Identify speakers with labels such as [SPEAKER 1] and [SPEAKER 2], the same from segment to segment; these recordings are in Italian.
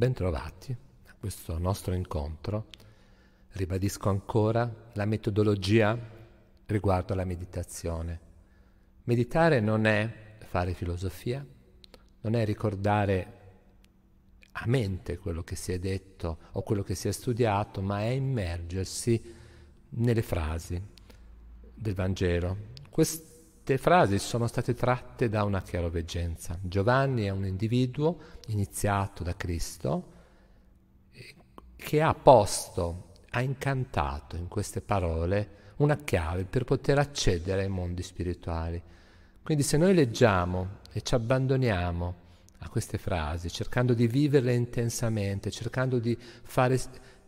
[SPEAKER 1] Bentrovati a questo nostro incontro. Ribadisco ancora la metodologia riguardo alla meditazione. Meditare non è fare filosofia, non è ricordare a mente quello che si è detto o quello che si è studiato, ma è immergersi nelle frasi del Vangelo. Questo queste frasi sono state tratte da una chiaroveggenza. Giovanni è un individuo iniziato da Cristo che ha posto, ha incantato in queste parole una chiave per poter accedere ai mondi spirituali. Quindi se noi leggiamo e ci abbandoniamo a queste frasi, cercando di viverle intensamente, cercando di fare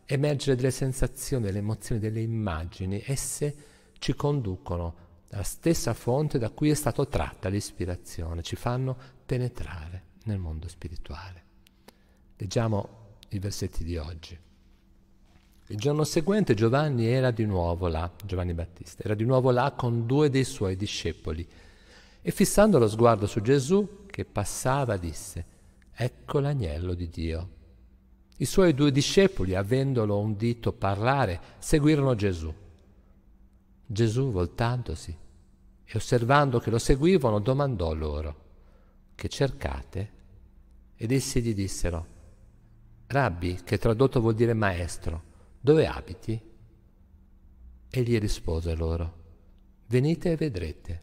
[SPEAKER 1] emergere delle sensazioni, delle emozioni, delle immagini, esse ci conducono la stessa fonte da cui è stata tratta l'ispirazione, ci fanno penetrare nel mondo spirituale. Leggiamo i versetti di oggi. Il giorno seguente Giovanni era di nuovo là, Giovanni Battista, era di nuovo là con due dei suoi discepoli e fissando lo sguardo su Gesù che passava disse, ecco l'agnello di Dio. I suoi due discepoli, avendolo udito parlare, seguirono Gesù. Gesù, voltandosi, e osservando che lo seguivano domandò loro, che cercate? Ed essi gli dissero, Rabbi, che tradotto vuol dire maestro, dove abiti? Egli rispose loro, venite e vedrete.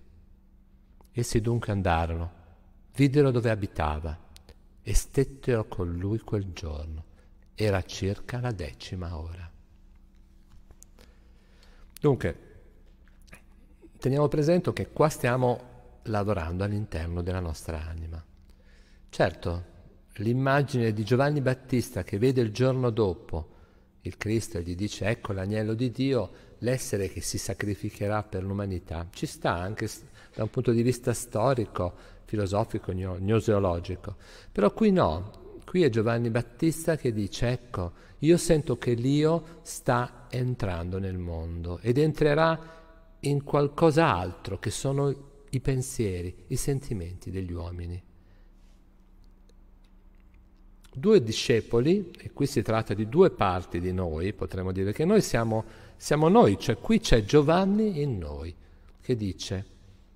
[SPEAKER 1] Essi dunque andarono, videro dove abitava e stettero con lui quel giorno. Era circa la decima ora. Dunque, teniamo presente che qua stiamo lavorando all'interno della nostra anima. Certo, l'immagine di Giovanni Battista che vede il giorno dopo il Cristo e gli dice ecco l'agnello di Dio, l'essere che si sacrificherà per l'umanità, ci sta anche da un punto di vista storico, filosofico, gnoseologico. Però qui no, qui è Giovanni Battista che dice ecco, io sento che l'io sta entrando nel mondo ed entrerà in qualcosa altro che sono i pensieri, i sentimenti degli uomini. Due discepoli, e qui si tratta di due parti di noi, potremmo dire che noi siamo, siamo noi, cioè qui c'è Giovanni in noi, che dice,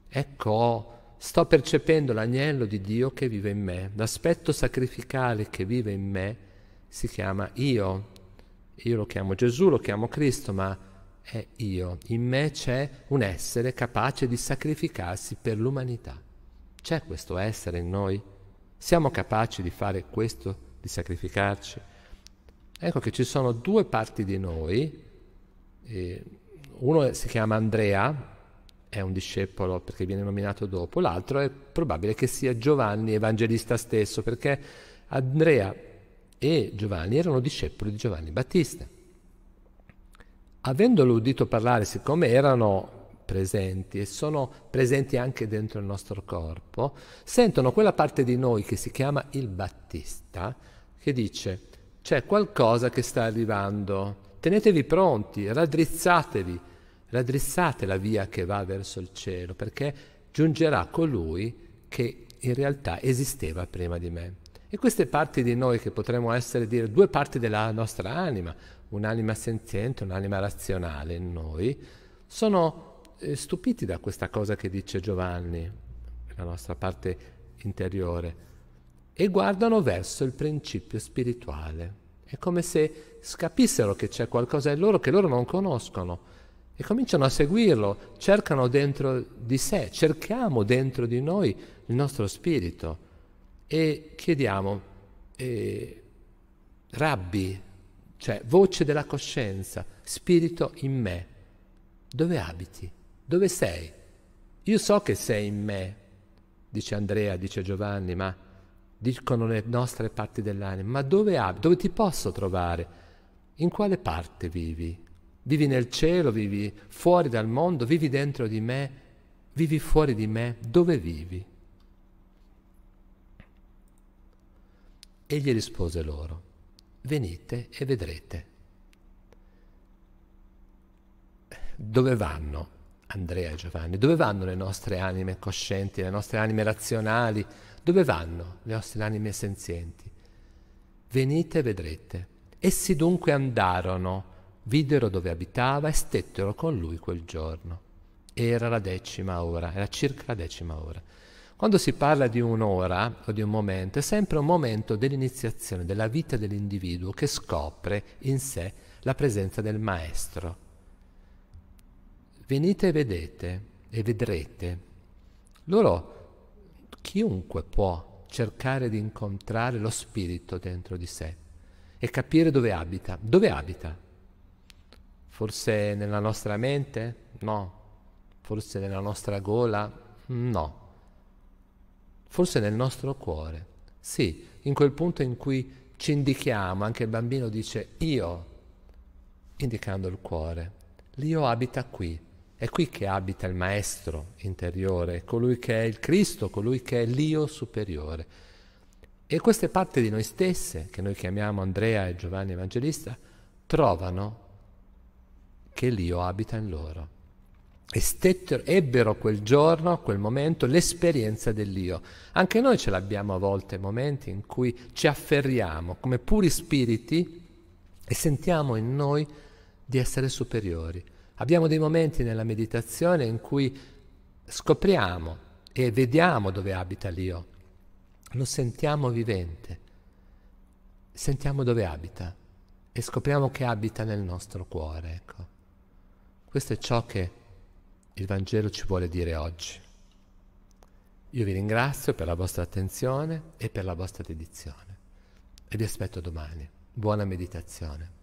[SPEAKER 1] ecco, sto percependo l'agnello di Dio che vive in me, l'aspetto sacrificale che vive in me si chiama io, io lo chiamo Gesù, lo chiamo Cristo, ma è io, in me c'è un essere capace di sacrificarsi per l'umanità. C'è questo essere in noi? Siamo capaci di fare questo, di sacrificarci? Ecco che ci sono due parti di noi, eh, uno si chiama Andrea, è un discepolo perché viene nominato dopo, l'altro è probabile che sia Giovanni evangelista stesso perché Andrea e Giovanni erano discepoli di Giovanni Battista avendolo udito parlare, siccome erano presenti e sono presenti anche dentro il nostro corpo, sentono quella parte di noi che si chiama il Battista, che dice c'è qualcosa che sta arrivando, tenetevi pronti, raddrizzatevi, raddrizzate la via che va verso il cielo, perché giungerà colui che in realtà esisteva prima di me. E queste parti di noi che potremmo essere dire due parti della nostra anima, un'anima senziente, un'anima razionale in noi, sono eh, stupiti da questa cosa che dice Giovanni, la nostra parte interiore, e guardano verso il principio spirituale. È come se capissero che c'è qualcosa in loro che loro non conoscono e cominciano a seguirlo, cercano dentro di sé, cerchiamo dentro di noi il nostro spirito e chiediamo, eh, rabbi, cioè voce della coscienza, spirito in me, dove abiti? Dove sei? Io so che sei in me, dice Andrea, dice Giovanni, ma dicono le nostre parti dell'anima, ma dove abiti? Dove ti posso trovare? In quale parte vivi? Vivi nel cielo, vivi fuori dal mondo, vivi dentro di me, vivi fuori di me, dove vivi? Egli rispose loro, venite e vedrete. Dove vanno Andrea e Giovanni? Dove vanno le nostre anime coscienti, le nostre anime razionali? Dove vanno le nostre anime senzienti? Venite e vedrete. Essi dunque andarono, videro dove abitava e stettero con lui quel giorno. Era la decima ora, era circa la decima ora. Quando si parla di un'ora o di un momento, è sempre un momento dell'iniziazione della vita dell'individuo che scopre in sé la presenza del Maestro. Venite e vedete e vedrete. Loro, chiunque può cercare di incontrare lo spirito dentro di sé e capire dove abita. Dove abita? Forse nella nostra mente? No. Forse nella nostra gola? No forse nel nostro cuore. Sì, in quel punto in cui ci indichiamo, anche il bambino dice io, indicando il cuore. L'io abita qui, è qui che abita il maestro interiore, colui che è il Cristo, colui che è l'io superiore. E queste parti di noi stesse, che noi chiamiamo Andrea e Giovanni Evangelista, trovano che l'io abita in loro e stetter, ebbero quel giorno, quel momento, l'esperienza dell'io. Anche noi ce l'abbiamo a volte, momenti in cui ci afferriamo come puri spiriti e sentiamo in noi di essere superiori. Abbiamo dei momenti nella meditazione in cui scopriamo e vediamo dove abita l'io, lo sentiamo vivente, sentiamo dove abita e scopriamo che abita nel nostro cuore. Ecco. Questo è ciò che il Vangelo ci vuole dire oggi. Io vi ringrazio per la vostra attenzione e per la vostra dedizione e vi aspetto domani. Buona meditazione.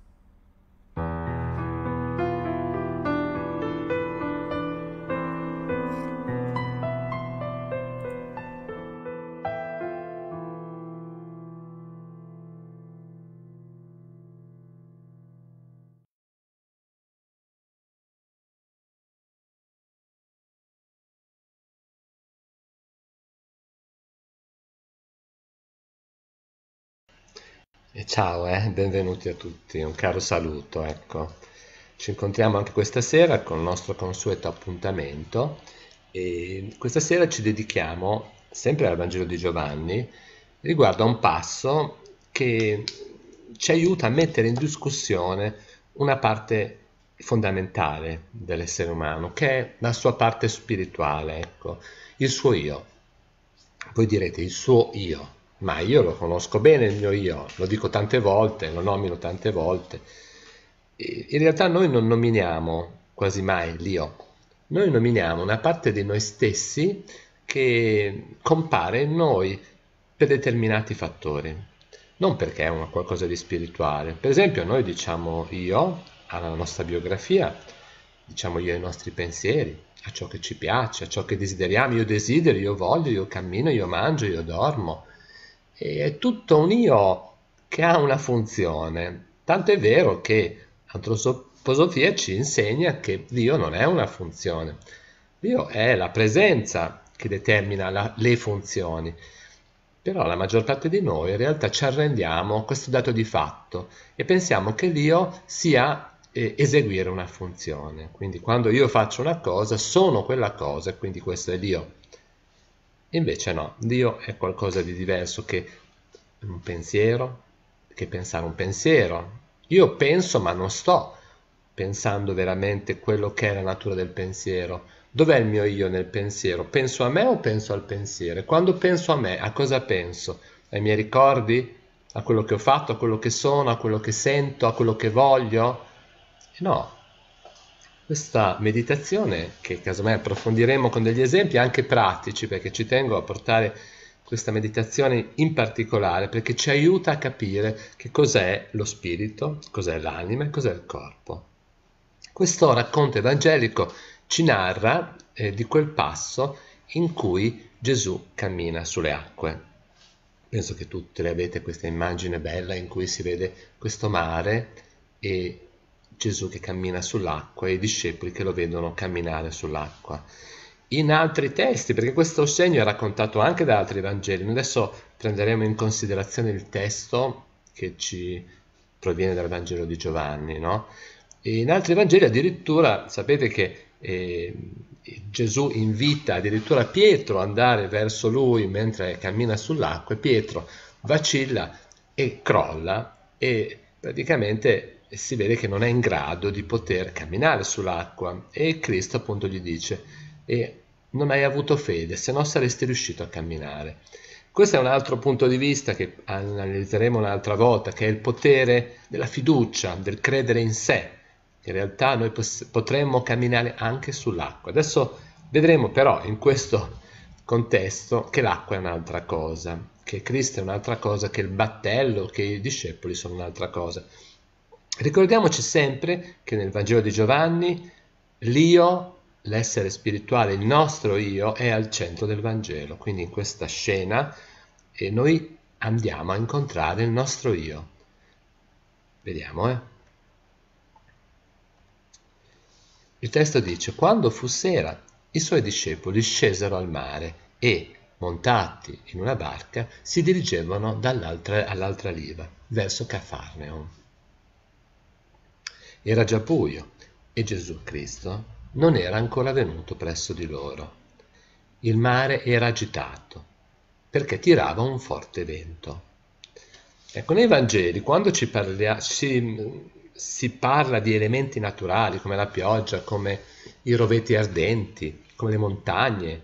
[SPEAKER 1] E ciao, eh, benvenuti a tutti, un caro saluto, ecco. Ci incontriamo anche questa sera con il nostro consueto appuntamento e questa sera ci dedichiamo sempre al Vangelo di Giovanni riguardo a un passo che ci aiuta a mettere in discussione una parte fondamentale dell'essere umano, che è la sua parte spirituale, ecco, il suo io. Voi direte il suo io, ma io lo conosco bene il mio io, lo dico tante volte, lo nomino tante volte. in realtà noi non nominiamo quasi mai l'io, noi nominiamo una parte di noi stessi che compare in noi per determinati fattori, non perché è una qualcosa di spirituale. Per esempio noi diciamo io alla nostra biografia, diciamo io ai nostri pensieri, a ciò che ci piace, a ciò che desideriamo, io desidero, io voglio, io cammino, io mangio, io dormo è tutto un io che ha una funzione. Tanto è vero che l'antroposofia ci insegna che Dio non è una funzione. Dio è la presenza che determina la, le funzioni. Però la maggior parte di noi in realtà ci arrendiamo a questo dato di fatto e pensiamo che Dio sia eh, eseguire una funzione. Quindi quando io faccio una cosa, sono quella cosa e quindi questo è Dio. Invece no, Dio è qualcosa di diverso che un pensiero, che pensare un pensiero. Io penso ma non sto pensando veramente quello che è la natura del pensiero. Dov'è il mio io nel pensiero? Penso a me o penso al pensiero? E quando penso a me, a cosa penso? Ai miei ricordi? A quello che ho fatto, a quello che sono, a quello che sento, a quello che voglio? No, questa meditazione che casomai approfondiremo con degli esempi anche pratici perché ci tengo a portare questa meditazione in particolare perché ci aiuta a capire che cos'è lo spirito, cos'è l'anima e cos'è il corpo. Questo racconto evangelico ci narra eh, di quel passo in cui Gesù cammina sulle acque. Penso che tutte le avete questa immagine bella in cui si vede questo mare e Gesù che cammina sull'acqua e i discepoli che lo vedono camminare sull'acqua. In altri testi, perché questo segno è raccontato anche da altri Vangeli, adesso prenderemo in considerazione il testo che ci proviene dal Vangelo di Giovanni, no? E in altri Vangeli addirittura sapete che eh, Gesù invita addirittura Pietro ad andare verso lui mentre cammina sull'acqua e Pietro vacilla e crolla e praticamente e si vede che non è in grado di poter camminare sull'acqua e Cristo appunto gli dice e non hai avuto fede se no saresti riuscito a camminare questo è un altro punto di vista che analizzeremo un'altra volta che è il potere della fiducia del credere in sé in realtà noi potremmo camminare anche sull'acqua adesso vedremo però in questo contesto che l'acqua è un'altra cosa che Cristo è un'altra cosa che il battello che i discepoli sono un'altra cosa Ricordiamoci sempre che nel Vangelo di Giovanni l'io, l'essere spirituale, il nostro io, è al centro del Vangelo. Quindi in questa scena eh, noi andiamo a incontrare il nostro io. Vediamo, eh. Il testo dice, quando fu sera, i suoi discepoli scesero al mare e, montati in una barca, si dirigevano all'altra riva, verso Cafarneum. Era già buio e Gesù Cristo non era ancora venuto presso di loro. Il mare era agitato perché tirava un forte vento. Ecco, nei Vangeli, quando ci parla, ci, si parla di elementi naturali come la pioggia, come i rovetti ardenti, come le montagne,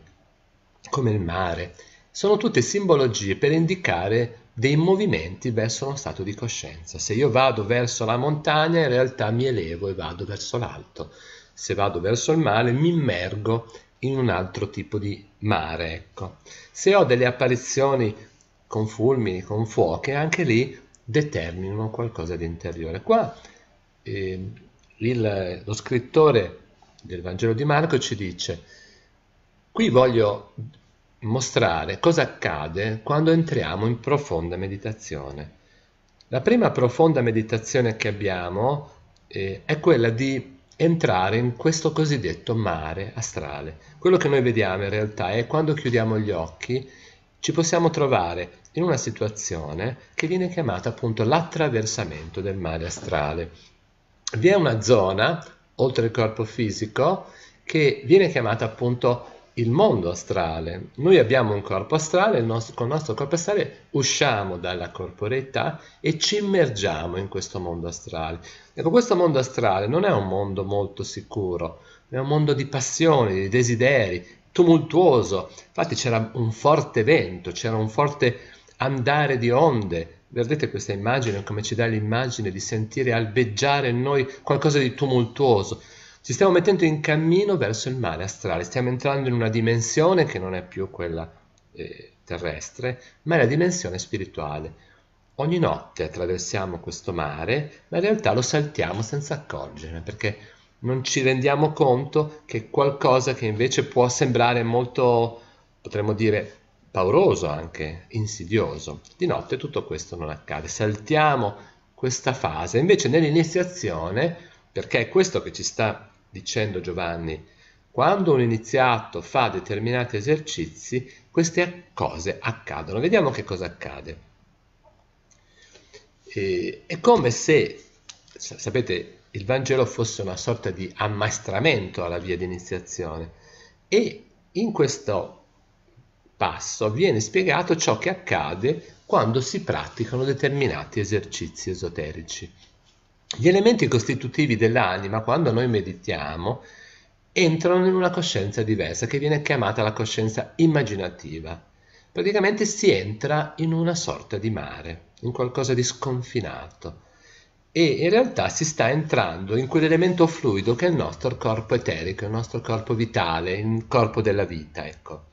[SPEAKER 1] come il mare, sono tutte simbologie per indicare dei movimenti verso uno stato di coscienza. Se io vado verso la montagna, in realtà mi elevo e vado verso l'alto. Se vado verso il mare, mi immergo in un altro tipo di mare. Ecco. Se ho delle apparizioni con fulmini, con fuochi, anche lì determinano qualcosa di interiore. Qua eh, il, lo scrittore del Vangelo di Marco ci dice, qui voglio mostrare cosa accade quando entriamo in profonda meditazione. La prima profonda meditazione che abbiamo eh, è quella di entrare in questo cosiddetto mare astrale. Quello che noi vediamo in realtà è quando chiudiamo gli occhi ci possiamo trovare in una situazione che viene chiamata appunto l'attraversamento del mare astrale. Vi è una zona oltre il corpo fisico che viene chiamata appunto il mondo astrale. Noi abbiamo un corpo astrale, il nostro, con il nostro corpo astrale usciamo dalla corporeità e ci immergiamo in questo mondo astrale. Ecco, questo mondo astrale non è un mondo molto sicuro, è un mondo di passioni, di desideri, tumultuoso. Infatti c'era un forte vento, c'era un forte andare di onde. Vedete questa immagine, come ci dà l'immagine di sentire albeggiare in noi qualcosa di tumultuoso ci stiamo mettendo in cammino verso il male astrale, stiamo entrando in una dimensione che non è più quella eh, terrestre, ma è la dimensione spirituale. Ogni notte attraversiamo questo mare, ma in realtà lo saltiamo senza accorgere, perché non ci rendiamo conto che qualcosa che invece può sembrare molto, potremmo dire, pauroso anche, insidioso. Di notte tutto questo non accade, saltiamo questa fase. Invece nell'iniziazione, perché è questo che ci sta dicendo Giovanni, quando un iniziato fa determinati esercizi, queste cose accadono. Vediamo che cosa accade. E, è come se, sapete, il Vangelo fosse una sorta di ammaestramento alla via di iniziazione e in questo passo viene spiegato ciò che accade quando si praticano determinati esercizi esoterici. Gli elementi costitutivi dell'anima, quando noi meditiamo, entrano in una coscienza diversa che viene chiamata la coscienza immaginativa. Praticamente si entra in una sorta di mare, in qualcosa di sconfinato e in realtà si sta entrando in quell'elemento fluido che è il nostro corpo eterico, il nostro corpo vitale, il corpo della vita, ecco.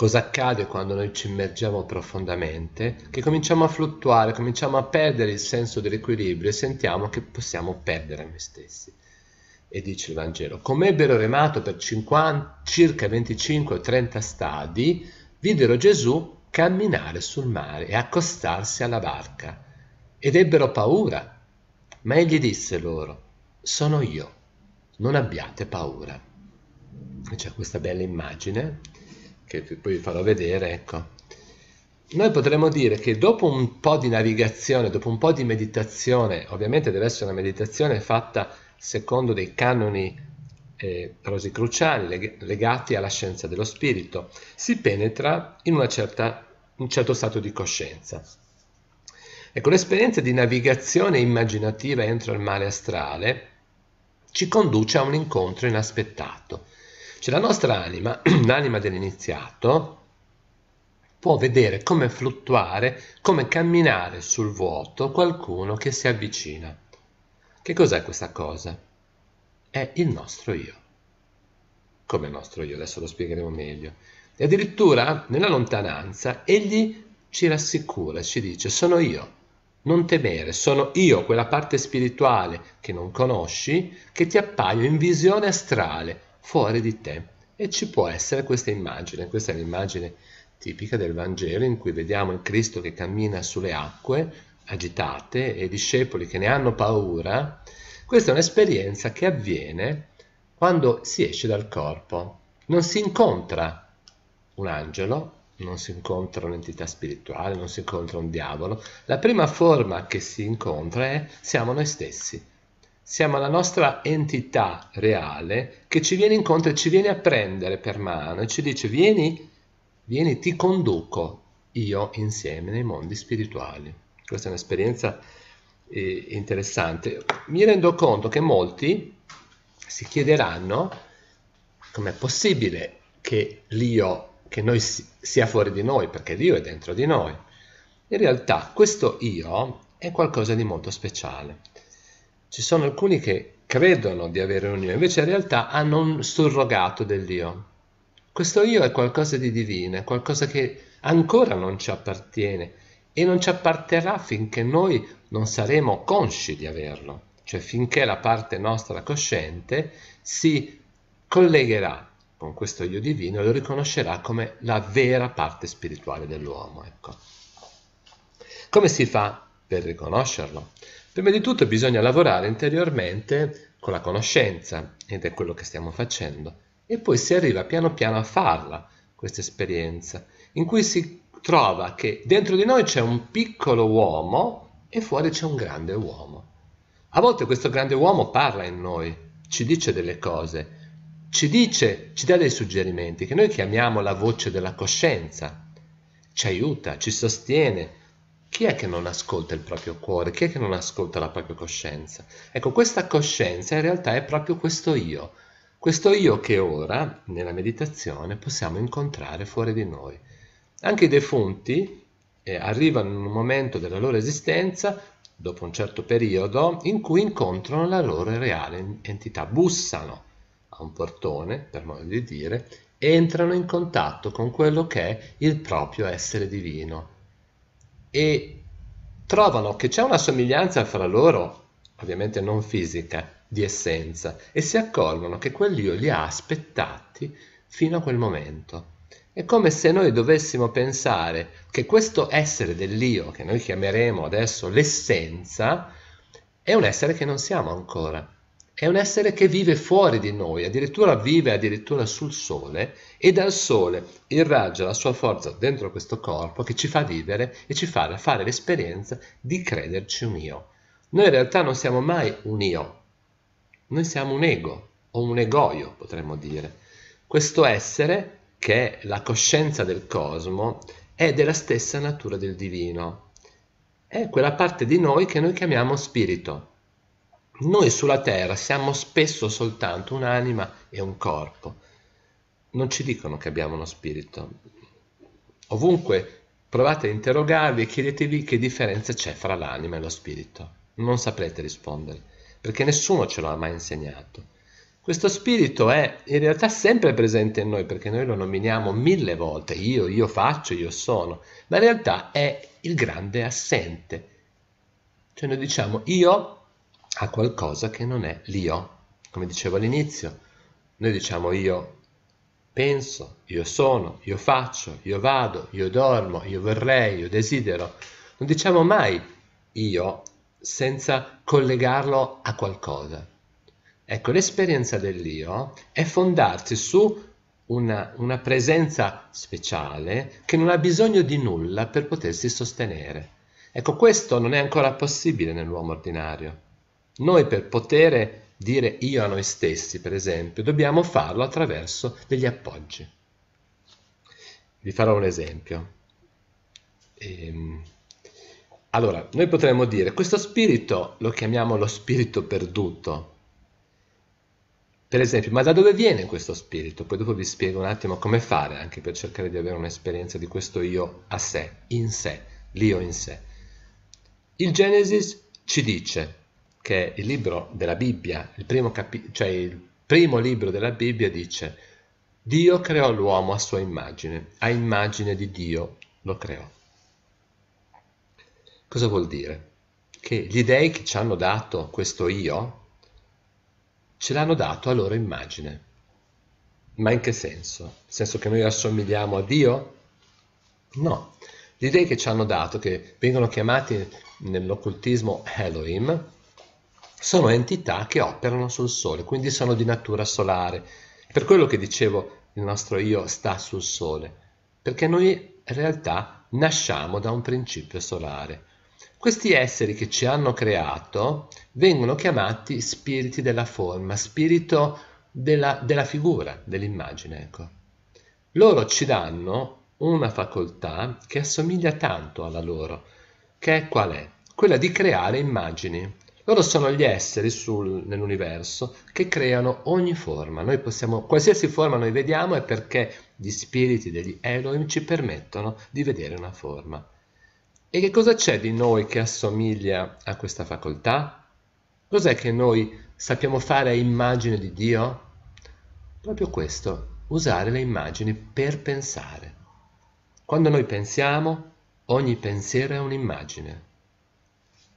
[SPEAKER 1] Cosa accade quando noi ci immergiamo profondamente? Che cominciamo a fluttuare, cominciamo a perdere il senso dell'equilibrio e sentiamo che possiamo perdere noi stessi. E dice il Vangelo, come ebbero remato per 50, circa 25 o 30 stadi, videro Gesù camminare sul mare e accostarsi alla barca. Ed ebbero paura. Ma egli disse loro, sono io, non abbiate paura. C'è questa bella immagine che poi vi farò vedere, ecco, noi potremmo dire che dopo un po' di navigazione, dopo un po' di meditazione, ovviamente deve essere una meditazione fatta secondo dei canoni eh, rosicruciani leg legati alla scienza dello spirito, si penetra in certa, un certo stato di coscienza. Ecco, l'esperienza di navigazione immaginativa entro il male astrale ci conduce a un incontro inaspettato, cioè la nostra anima, l'anima dell'iniziato, può vedere come fluttuare, come camminare sul vuoto qualcuno che si avvicina. Che cos'è questa cosa? È il nostro io. Come il nostro io, adesso lo spiegheremo meglio. E addirittura nella lontananza egli ci rassicura, ci dice sono io, non temere, sono io quella parte spirituale che non conosci che ti appaio in visione astrale, fuori di te. E ci può essere questa immagine, questa è l'immagine tipica del Vangelo in cui vediamo il Cristo che cammina sulle acque agitate e i discepoli che ne hanno paura. Questa è un'esperienza che avviene quando si esce dal corpo. Non si incontra un angelo, non si incontra un'entità spirituale, non si incontra un diavolo. La prima forma che si incontra è siamo noi stessi siamo la nostra entità reale che ci viene incontro e ci viene a prendere per mano e ci dice vieni, vieni, ti conduco io insieme nei mondi spirituali. Questa è un'esperienza eh, interessante. Mi rendo conto che molti si chiederanno com'è possibile che l'io, che noi si, sia fuori di noi, perché l'io è dentro di noi. In realtà questo io è qualcosa di molto speciale ci sono alcuni che credono di avere un io, invece in realtà hanno un surrogato dell'io. Questo io è qualcosa di divino, è qualcosa che ancora non ci appartiene e non ci apparterà finché noi non saremo consci di averlo, cioè finché la parte nostra cosciente si collegherà con questo io divino e lo riconoscerà come la vera parte spirituale dell'uomo. Ecco. Come si fa per riconoscerlo? Prima di tutto bisogna lavorare interiormente con la conoscenza, ed è quello che stiamo facendo, e poi si arriva piano piano a farla, questa esperienza, in cui si trova che dentro di noi c'è un piccolo uomo e fuori c'è un grande uomo. A volte questo grande uomo parla in noi, ci dice delle cose, ci dice, ci dà dei suggerimenti che noi chiamiamo la voce della coscienza, ci aiuta, ci sostiene, chi è che non ascolta il proprio cuore? Chi è che non ascolta la propria coscienza? Ecco, questa coscienza in realtà è proprio questo io, questo io che ora, nella meditazione, possiamo incontrare fuori di noi. Anche i defunti eh, arrivano in un momento della loro esistenza, dopo un certo periodo, in cui incontrano la loro reale entità, bussano a un portone, per modo di dire, entrano in contatto con quello che è il proprio essere divino e trovano che c'è una somiglianza fra loro, ovviamente non fisica, di essenza, e si accorgono che quell'io li ha aspettati fino a quel momento. È come se noi dovessimo pensare che questo essere dell'io, che noi chiameremo adesso l'essenza, è un essere che non siamo ancora è un essere che vive fuori di noi, addirittura vive addirittura sul sole e dal sole irraggia la sua forza dentro questo corpo che ci fa vivere e ci fa fare l'esperienza di crederci un io. Noi in realtà non siamo mai un io, noi siamo un ego o un egoio potremmo dire. Questo essere che è la coscienza del cosmo è della stessa natura del divino, è quella parte di noi che noi chiamiamo spirito noi sulla Terra siamo spesso soltanto un'anima e un corpo. Non ci dicono che abbiamo uno spirito. Ovunque provate a interrogarvi e chiedetevi che differenza c'è fra l'anima e lo spirito. Non saprete rispondere, perché nessuno ce l'ha mai insegnato. Questo spirito è in realtà sempre presente in noi, perché noi lo nominiamo mille volte, io, io faccio, io sono, ma in realtà è il grande assente. Cioè noi diciamo io a qualcosa che non è l'io. Come dicevo all'inizio, noi diciamo io penso, io sono, io faccio, io vado, io dormo, io vorrei, io desidero. Non diciamo mai io senza collegarlo a qualcosa. Ecco, l'esperienza dell'io è fondarsi su una, una presenza speciale che non ha bisogno di nulla per potersi sostenere. Ecco, questo non è ancora possibile nell'uomo ordinario. Noi per poter dire io a noi stessi, per esempio, dobbiamo farlo attraverso degli appoggi. Vi farò un esempio. Ehm, allora, noi potremmo dire, questo spirito lo chiamiamo lo spirito perduto. Per esempio, ma da dove viene questo spirito? Poi dopo vi spiego un attimo come fare, anche per cercare di avere un'esperienza di questo io a sé, in sé, l'io in sé. Il Genesis ci dice che il libro della Bibbia, il primo, cioè il primo libro della Bibbia dice Dio creò l'uomo a sua immagine, a immagine di Dio lo creò. Cosa vuol dire? Che gli dei che ci hanno dato questo io, ce l'hanno dato a loro immagine. Ma in che senso? Nel senso che noi assomigliamo a Dio? No. Gli dei che ci hanno dato, che vengono chiamati nell'occultismo Elohim, sono entità che operano sul Sole, quindi sono di natura solare. Per quello che dicevo il nostro io sta sul Sole, perché noi in realtà nasciamo da un principio solare. Questi esseri che ci hanno creato vengono chiamati spiriti della forma, spirito della, della figura, dell'immagine. Ecco. Loro ci danno una facoltà che assomiglia tanto alla loro, che è qual è? Quella di creare immagini. Loro sono gli esseri sul, nell'universo che creano ogni forma. Noi possiamo, qualsiasi forma noi vediamo è perché gli spiriti degli Elohim ci permettono di vedere una forma. E che cosa c'è di noi che assomiglia a questa facoltà? Cos'è che noi sappiamo fare a immagine di Dio? Proprio questo, usare le immagini per pensare. Quando noi pensiamo, ogni pensiero è un'immagine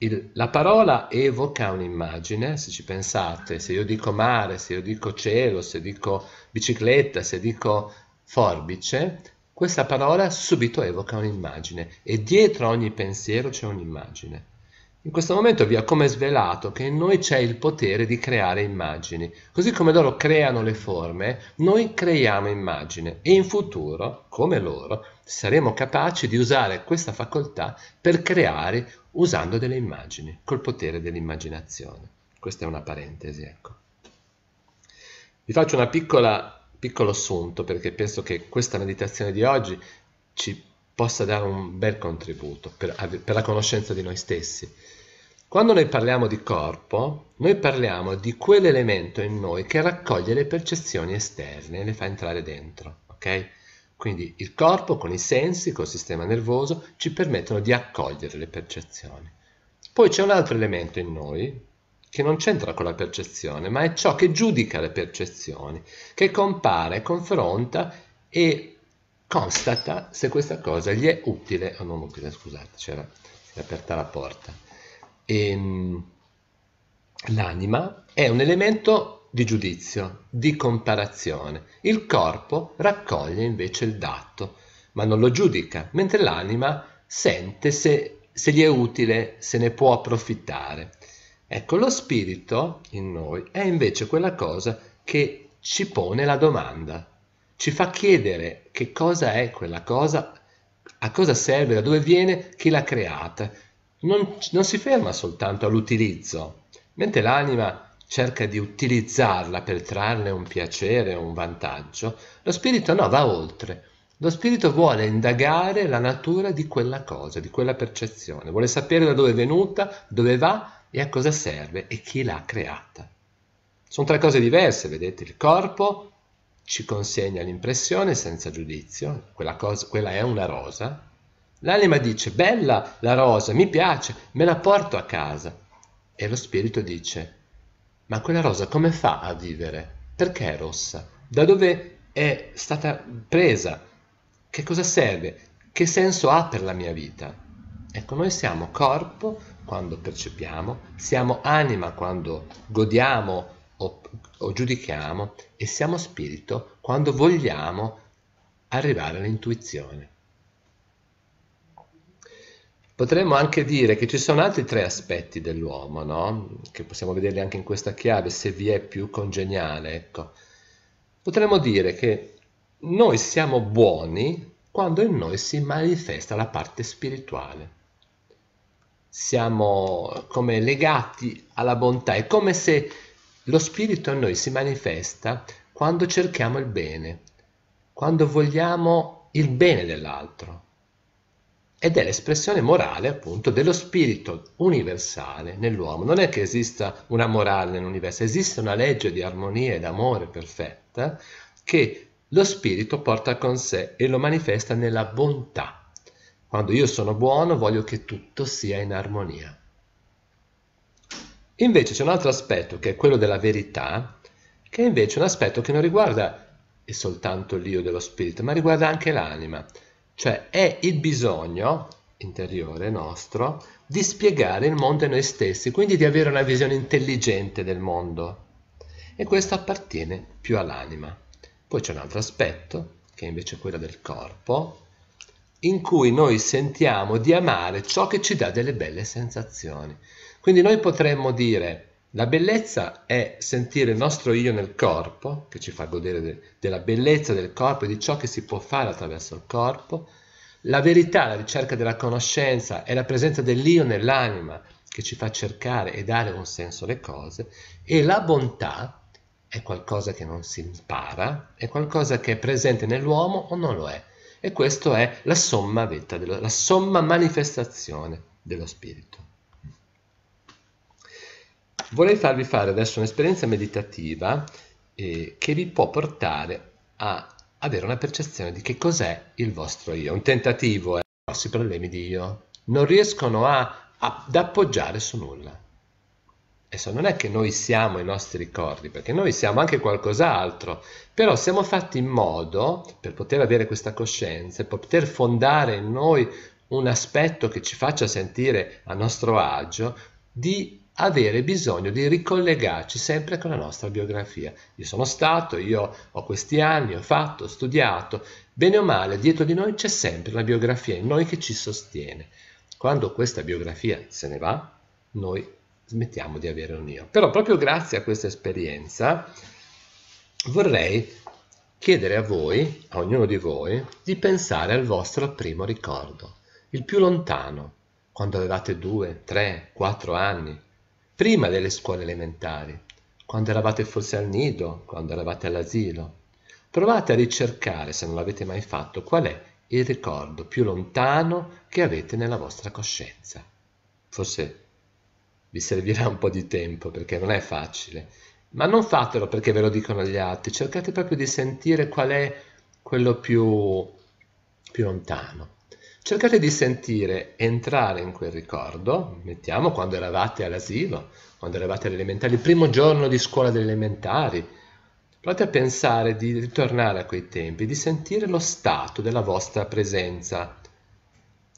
[SPEAKER 1] il, la parola evoca un'immagine, se ci pensate, se io dico mare, se io dico cielo, se dico bicicletta, se dico forbice, questa parola subito evoca un'immagine e dietro ogni pensiero c'è un'immagine. In questo momento vi ha come svelato che in noi c'è il potere di creare immagini. Così come loro creano le forme, noi creiamo immagini e in futuro, come loro, saremo capaci di usare questa facoltà per creare usando delle immagini, col potere dell'immaginazione. Questa è una parentesi, ecco. Vi faccio un piccolo assunto perché penso che questa meditazione di oggi ci possa dare un bel contributo per, per la conoscenza di noi stessi. Quando noi parliamo di corpo, noi parliamo di quell'elemento in noi che raccoglie le percezioni esterne e le fa entrare dentro, ok? Quindi il corpo con i sensi, col sistema nervoso, ci permettono di accogliere le percezioni. Poi c'è un altro elemento in noi che non c'entra con la percezione, ma è ciò che giudica le percezioni, che compare, confronta e constata se questa cosa gli è utile o non utile. Scusate, c'era si è aperta la porta. E, ehm, l'anima è un elemento di giudizio, di comparazione. Il corpo raccoglie invece il dato, ma non lo giudica, mentre l'anima sente se, se gli è utile, se ne può approfittare. Ecco, lo spirito in noi è invece quella cosa che ci pone la domanda, ci fa chiedere che cosa è quella cosa, a cosa serve, da dove viene, chi l'ha creata. Non, non si ferma soltanto all'utilizzo, mentre l'anima cerca di utilizzarla per trarne un piacere un vantaggio, lo spirito no, va oltre. Lo spirito vuole indagare la natura di quella cosa, di quella percezione, vuole sapere da dove è venuta, dove va e a cosa serve e chi l'ha creata. Sono tre cose diverse, vedete, il corpo ci consegna l'impressione senza giudizio, quella, cosa, quella è una rosa. L'anima dice, bella la rosa, mi piace, me la porto a casa. E lo spirito dice, ma quella rosa come fa a vivere? Perché è rossa? Da dove è stata presa? Che cosa serve? Che senso ha per la mia vita? Ecco, noi siamo corpo quando percepiamo, siamo anima quando godiamo o, o giudichiamo e siamo spirito quando vogliamo arrivare all'intuizione. Potremmo anche dire che ci sono altri tre aspetti dell'uomo, no? che possiamo vederli anche in questa chiave, se vi è più congeniale. Ecco. Potremmo dire che noi siamo buoni quando in noi si manifesta la parte spirituale. Siamo come legati alla bontà, è come se lo spirito in noi si manifesta quando cerchiamo il bene, quando vogliamo il bene dell'altro ed è l'espressione morale appunto dello spirito universale nell'uomo. Non è che esista una morale nell'universo, esiste una legge di armonia e d'amore perfetta che lo spirito porta con sé e lo manifesta nella bontà. Quando io sono buono voglio che tutto sia in armonia. Invece c'è un altro aspetto che è quello della verità, che è invece un aspetto che non riguarda soltanto l'io dello spirito, ma riguarda anche l'anima cioè è il bisogno interiore nostro di spiegare il mondo a noi stessi, quindi di avere una visione intelligente del mondo. E questo appartiene più all'anima. Poi c'è un altro aspetto, che è invece quello del corpo, in cui noi sentiamo di amare ciò che ci dà delle belle sensazioni. Quindi noi potremmo dire la bellezza è sentire il nostro io nel corpo, che ci fa godere de della bellezza del corpo e di ciò che si può fare attraverso il corpo. La verità, la ricerca della conoscenza, è la presenza dell'io nell'anima, che ci fa cercare e dare un senso alle cose. E la bontà è qualcosa che non si impara, è qualcosa che è presente nell'uomo o non lo è. E questa è la somma vetta, la somma manifestazione dello spirito. Vorrei farvi fare adesso un'esperienza meditativa eh, che vi può portare a avere una percezione di che cos'è il vostro io. Un tentativo è eh, grossi problemi di io. Non riescono a, a, ad appoggiare su nulla. Adesso non è che noi siamo i nostri ricordi, perché noi siamo anche qualcos'altro, però siamo fatti in modo, per poter avere questa coscienza, per poter fondare in noi un aspetto che ci faccia sentire a nostro agio, di avere bisogno di ricollegarci sempre con la nostra biografia. Io sono stato, io ho questi anni, ho fatto, ho studiato, bene o male, dietro di noi c'è sempre la biografia in noi che ci sostiene. Quando questa biografia se ne va, noi smettiamo di avere un io. Però proprio grazie a questa esperienza vorrei chiedere a voi, a ognuno di voi, di pensare al vostro primo ricordo, il più lontano, quando avevate due, tre, quattro anni, prima delle scuole elementari, quando eravate forse al nido, quando eravate all'asilo. Provate a ricercare, se non l'avete mai fatto, qual è il ricordo più lontano che avete nella vostra coscienza. Forse vi servirà un po' di tempo perché non è facile, ma non fatelo perché ve lo dicono gli altri, cercate proprio di sentire qual è quello più, più lontano. Cercate di sentire entrare in quel ricordo, mettiamo quando eravate all'asilo, quando eravate alle elementari, il primo giorno di scuola delle elementari. Provate a pensare di ritornare a quei tempi, di sentire lo stato della vostra presenza,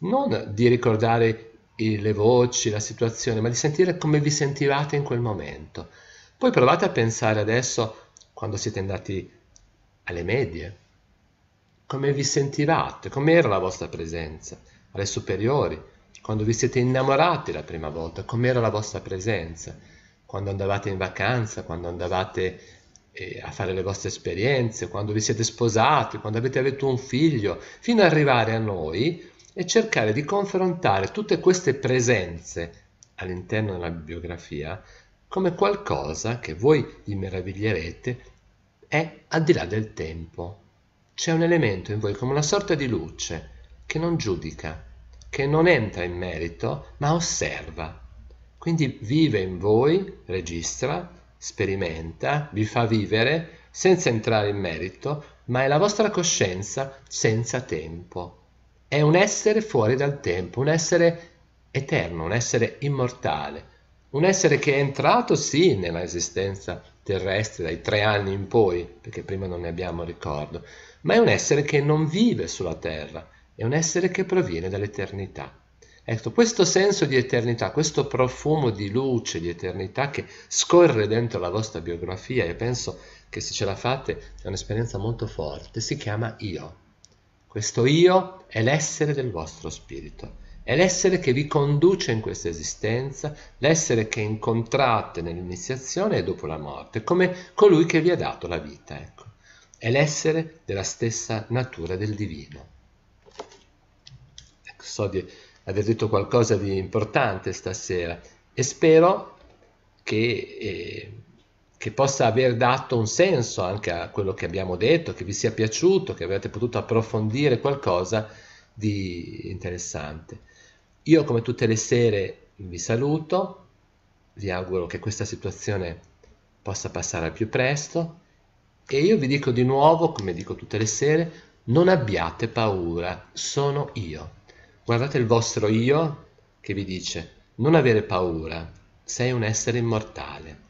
[SPEAKER 1] non di ricordare le voci, la situazione, ma di sentire come vi sentivate in quel momento. Poi provate a pensare adesso quando siete andati alle medie, come vi sentivate, com'era la vostra presenza alle superiori, quando vi siete innamorati la prima volta, com'era la vostra presenza, quando andavate in vacanza, quando andavate eh, a fare le vostre esperienze, quando vi siete sposati, quando avete avuto un figlio, fino ad arrivare a noi e cercare di confrontare tutte queste presenze all'interno della biografia come qualcosa che voi vi meraviglierete è al di là del tempo, c'è un elemento in voi come una sorta di luce che non giudica, che non entra in merito, ma osserva. Quindi vive in voi, registra, sperimenta, vi fa vivere senza entrare in merito, ma è la vostra coscienza senza tempo. È un essere fuori dal tempo, un essere eterno, un essere immortale, un essere che è entrato sì nella esistenza terrestre dai tre anni in poi, perché prima non ne abbiamo ricordo, ma è un essere che non vive sulla terra, è un essere che proviene dall'eternità. Ecco, questo senso di eternità, questo profumo di luce, di eternità che scorre dentro la vostra biografia e penso che se ce la fate è un'esperienza molto forte, si chiama io. Questo io è l'essere del vostro spirito, è l'essere che vi conduce in questa esistenza, l'essere che incontrate nell'iniziazione e dopo la morte, come colui che vi ha dato la vita. Eh è l'essere della stessa natura del divino. Ecco, so di aver detto qualcosa di importante stasera e spero che, eh, che possa aver dato un senso anche a quello che abbiamo detto, che vi sia piaciuto, che avete potuto approfondire qualcosa di interessante. Io come tutte le sere vi saluto, vi auguro che questa situazione possa passare al più presto e io vi dico di nuovo, come dico tutte le sere, non abbiate paura, sono io. Guardate il vostro io che vi dice non avere paura, sei un essere immortale.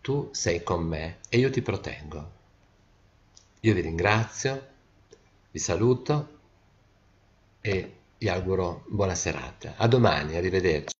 [SPEAKER 1] Tu sei con me e io ti protengo. Io vi ringrazio, vi saluto e vi auguro buona serata. A domani, arrivederci.